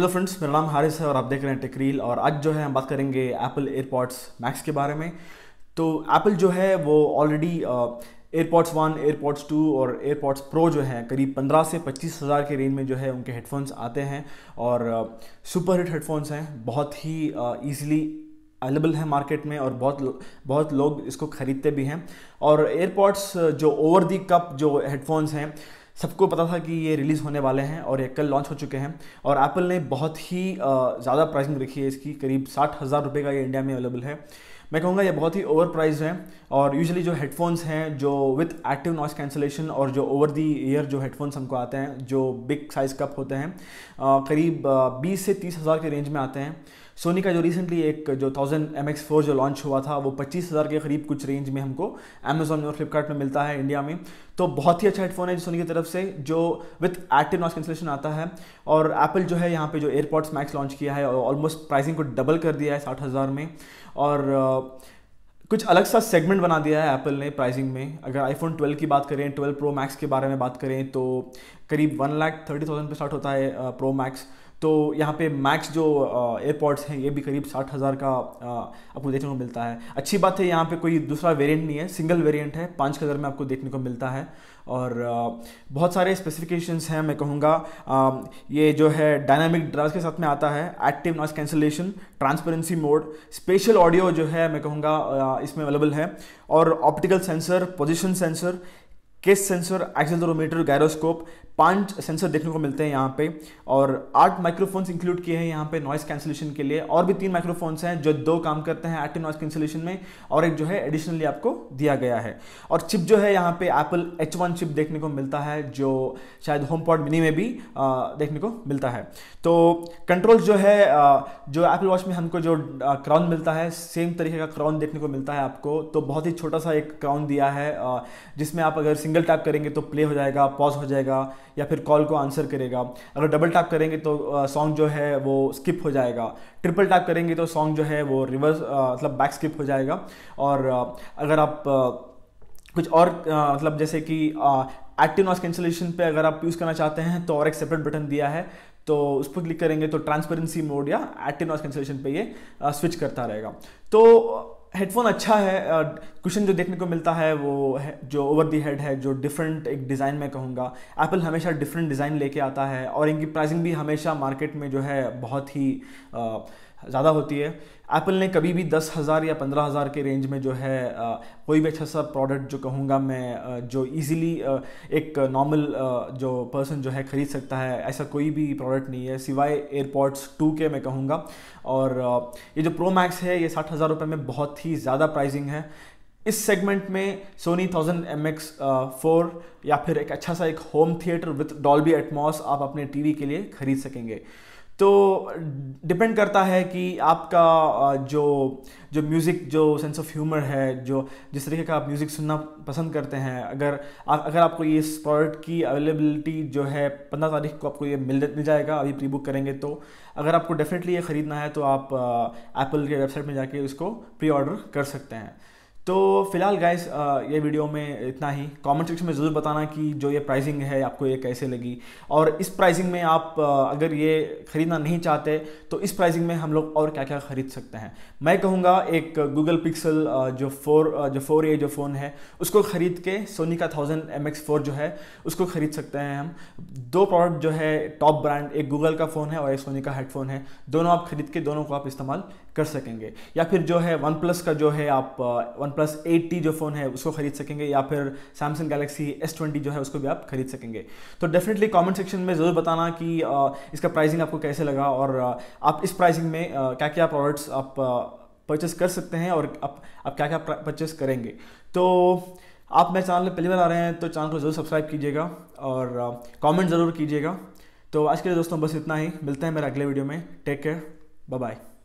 hello friends मेरा नाम हारिस है और आप देख रहे हैं टेक्रील और आज जो है हम बात करेंगे एप्पल एयरपॉड्स मैक्स के बारे में तो एप्पल जो है वो already AirPods one AirPods two और एयरपॉड्स प्रो जो हैं करीब पंद्रह से पच्चीस हज़ार के रेंज में जो है उनके हेडफोन्स आते हैं और सुपर हिट हेडफोन्स हैं बहुत ही ईजिली अवेलेबल है मार्केट में और बहुत बहुत लोग इसको ख़रीदते भी हैं और एयरपॉड्स जो ओवर दी कप जो हेडफोन्स हैं सबको पता था कि ये रिलीज़ होने वाले हैं और ये कल लॉन्च हो चुके हैं और एप्पल ने बहुत ही ज़्यादा प्राइसिंग रखी है इसकी करीब साठ हज़ार रुपये का ये इंडिया में अवेलेबल है मैं कहूँगा ये बहुत ही ओवर प्राइज है और यूजली जो हेडफोन्स हैं जो विथ एक्टिव नॉइस कैंसिलेशन और जो ओवर दी ईयर जो हेडफोन्स हमको आते हैं जो बिग साइज़ कप होते हैं करीब बीस से तीस हज़ार के रेंज में आते हैं सोनी का जो रिसेंटली एक जो थाउजेंड एम एक्स फोर जो लॉन्च हुआ था वो पच्चीस हज़ार के करीब कुछ रेंज में हमको अमेजोन और फ्लिपकार्ट में मिलता है इंडिया में तो बहुत ही अच्छा हेडफोन है जो सोनी की तरफ से जो विथ एक्टिव नॉइस कैंसिलेशन आता है और एप्पल जो है यहाँ पे जो एयरपॉड्स मैक्स लॉन्च किया है ऑलमोस्ट प्राइसिंग को डबल कर दिया है साठ हज़ार में और uh, कुछ अलग सा सेगमेंट बना दिया है एप्पल ने प्राइसिंग में अगर आईफोन 12 की बात करें 12 प्रो मैक्स के बारे में बात करें तो करीब वन लाख थर्टी थाउजेंड पर स्टार्ट होता है प्रो मैक्स तो यहाँ पे मैक्स जो एयरपॉड्स हैं ये भी करीब साठ हज़ार का आपको देखने को मिलता है अच्छी बात है यहाँ पे कोई दूसरा वेरिएंट नहीं है सिंगल वेरिएंट है पाँच हज़ार में आपको देखने को मिलता है और बहुत सारे स्पेसिफिकेशंस हैं मैं कहूँगा ये जो है डायनामिक ड्राइव के साथ में आता है active noise cancellation transparency mode spatial audio जो है मैं कहूँगा इसमें अवेलेबल है और optical sensor position sensor case sensor accelerometer gyroscope पांच सेंसर देखने को मिलते हैं यहाँ पे और आठ माइक्रोफोन्स इंक्लूड किए हैं यहाँ पे नॉइस कैंसिलेशन के लिए और भी तीन माइक्रोफोन्स हैं जो दो काम करते हैं एक्टिव नॉइस कैंसिलेशन में और एक जो है एडिशनली आपको दिया गया है और चिप जो है यहाँ पे एप्पल एच वन चिप देखने को मिलता है जो शायद होम पॉड मिनी में भी आ, देखने को मिलता है तो कंट्रोल जो है आ, जो एप्पल वॉच में हमको जो क्राउन मिलता है सेम तरीके का क्राउन देखने को मिलता है आपको तो बहुत ही छोटा सा एक क्राउन दिया है जिसमें आप अगर सिंगल टैप करेंगे तो प्ले हो जाएगा पॉज हो जाएगा या फिर कॉल को आंसर करेगा अगर डबल टैप करेंगे तो सॉन्ग जो है वो स्किप हो जाएगा ट्रिपल टैप करेंगे तो सॉन्ग जो है वो रिवर्स मतलब बैक स्किप हो जाएगा और अगर आप कुछ और मतलब जैसे कि एक्टिव नॉइस कैंसिलेशन पे अगर आप यूज़ करना चाहते हैं तो और एक सेपरेट बटन दिया है तो उस पर क्लिक करेंगे तो ट्रांसपेरेंसी मोड या एक्टिव नॉइस कैंसिलेशन पे ये स्विच करता रहेगा तो हेडफोन अच्छा है क्वेश्चन जो देखने को मिलता है वो है जो ओवर दी हेड है जो डिफरेंट एक डिज़ाइन में कहूँगा एप्पल हमेशा डिफरेंट डिज़ाइन लेके आता है और इनकी प्राइसिंग भी हमेशा मार्केट में जो है बहुत ही आ, ज़्यादा होती है एप्पल ने कभी भी दस हज़ार या पंद्रह हज़ार के रेंज में जो है कोई भी अच्छा सा प्रोडक्ट जो कहूँगा मैं जो इजीली एक नॉर्मल जो पर्सन जो है ख़रीद सकता है ऐसा कोई भी प्रोडक्ट नहीं है सिवाय एयरपॉड्स टू के मैं कहूँगा और ये जो प्रो मैक्स है ये साठ हज़ार रुपये में बहुत ही ज़्यादा प्राइजिंग है इस सेगमेंट में Sony thousand M X four या फिर एक अच्छा सा एक home theatre with Dolby Atmos आप अपने टीवी के लिए खरीद सकेंगे तो डिपेंड करता है कि आपका जो जो म्यूज़िक जो सेंस ऑफ ह्यूमर है जो जिस तरीके का आप म्यूज़िक सुनना पसंद करते हैं अगर आप अगर आपको ये स्पॉट की अवेलेबिलिटी जो है पंद्रह तारीख को आपको ये मिल मिल जाएगा अभी प्री बुक करेंगे तो अगर आपको डेफिनेटली ये ख़रीदना है तो आप एप्पल के वेबसाइट में जाके उसको प्री ऑर्डर कर सकते हैं तो फिलहाल गाइस ये वीडियो में इतना ही कमेंट सेक्शन में ज़रूर बताना कि जो ये प्राइसिंग है आपको ये कैसे लगी और इस प्राइसिंग में आप अगर ये ख़रीदना नहीं चाहते तो इस प्राइसिंग में हम लोग और क्या क्या ख़रीद सकते हैं मैं कहूँगा एक गूगल पिक्सल जो फोर जो फोर ए जो फ़ोन है उसको ख़रीद के सोनी का थाउजेंड एम एक्स फोर जो है उसको ख़रीद सकते हैं हम दो प्रोडक्ट जो है टॉप ब्रांड एक गूगल का फ़ोन है और एक सोनी का हेडफोन है दोनों आप ख़रीद के दोनों को आप इस्तेमाल कर सकेंगे या फिर जो है वन प्लस का जो है आप वन प्लस एट जो फ़ोन है उसको खरीद सकेंगे या फिर सैमसंग गैलेक्सी एस ट्वेंटी जो है उसको भी आप खरीद सकेंगे तो डेफिनेटली कमेंट सेक्शन में ज़रूर बताना कि इसका प्राइसिंग आपको कैसे लगा और आप इस प्राइसिंग में क्या क्या प्रोडक्ट्स आप परचेस कर सकते हैं और आप आप क्या क्या परचेस करेंगे तो आप मेरे चैनल पर पहली बार आ रहे हैं तो चैनल को ज़रूर सब्सक्राइब कीजिएगा और कमेंट ज़रूर कीजिएगा तो आज के लिए दोस्तों बस इतना ही मिलते हैं मेरे अगले वीडियो में टेक केयर बाय बाय